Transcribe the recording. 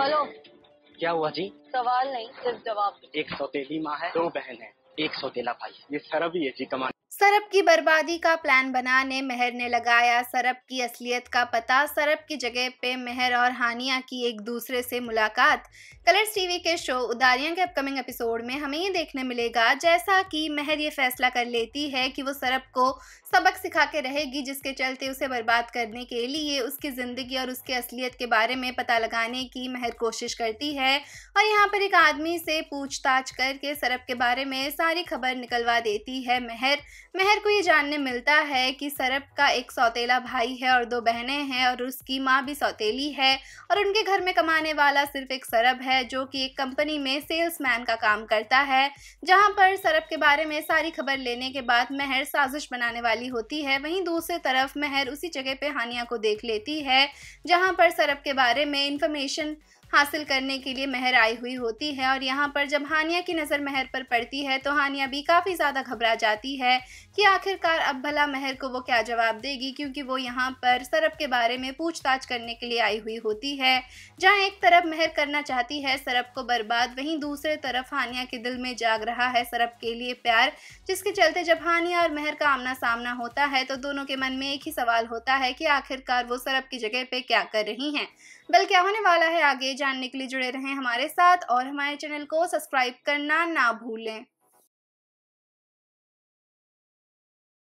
hello क्या हुआ जी सवाल नहीं सिर्फ जवाब एक सौतेली माँ है दो बहन है एक सौतेला भाई है ये सरब ही है जी कमान सरब की बर्बादी का प्लान बनाने मेहर ने लगाया सरब की असलियत का पता सरब की जगह पे मेहर और हानिया की एक दूसरे से मुलाकात कलर्स टीवी के शो उदारियां के अपकमिंग एपिसोड में हमें ये देखने मिलेगा जैसा कि मेहर ये फैसला कर लेती है कि वो सरब को सबक सिखा के रहेगी जिसके चलते उसे बर्बाद करने के लिए उसकी ज़िंदगी और उसके असलियत के बारे में पता लगाने की मेहर कोशिश करती है और यहाँ पर एक आदमी से पूछताछ करके सरब के बारे में सारी खबर निकलवा देती है मेहर मेहर को ये जानने मिलता है कि सरप का एक सौतेला भाई है और दो बहनें हैं और उसकी माँ भी सौतेली है और उनके घर में कमाने वाला सिर्फ एक सरप है जो कि एक कंपनी में सेल्समैन का काम करता है जहाँ पर सरप के बारे में सारी खबर लेने के बाद मेहर साजिश बनाने वाली होती है वहीं दूसरी तरफ मेहर उसी जगह पर हानिया को देख लेती है जहाँ पर सरप के बारे में इंफॉर्मेशन हासिल करने के लिए मेहर आई हुई होती है और यहाँ पर जब हानिया की नज़र मेहर पर पड़ती है तो हानिया भी काफ़ी ज़्यादा घबरा जाती है कि आखिरकार अब भला मेहर को वो क्या जवाब देगी क्योंकि वो यहाँ पर सरब के बारे में पूछताछ करने के लिए आई हुई होती है जहाँ एक तरफ मेहर करना चाहती है सरब को बर्बाद वहीं दूसरे तरफ हानिया के दिल में जाग रहा है सरब के लिए प्यार जिसके चलते जब हानिया और मेहर का आमना सामना होता है तो दोनों के मन में एक ही सवाल होता है कि आखिरकार वो सरब की जगह पे क्या कर रही हैं बल्कि होने वाला है आगे जानने के लिए जुड़े रहें हमारे साथ और हमारे चैनल को सब्सक्राइब करना ना भूलें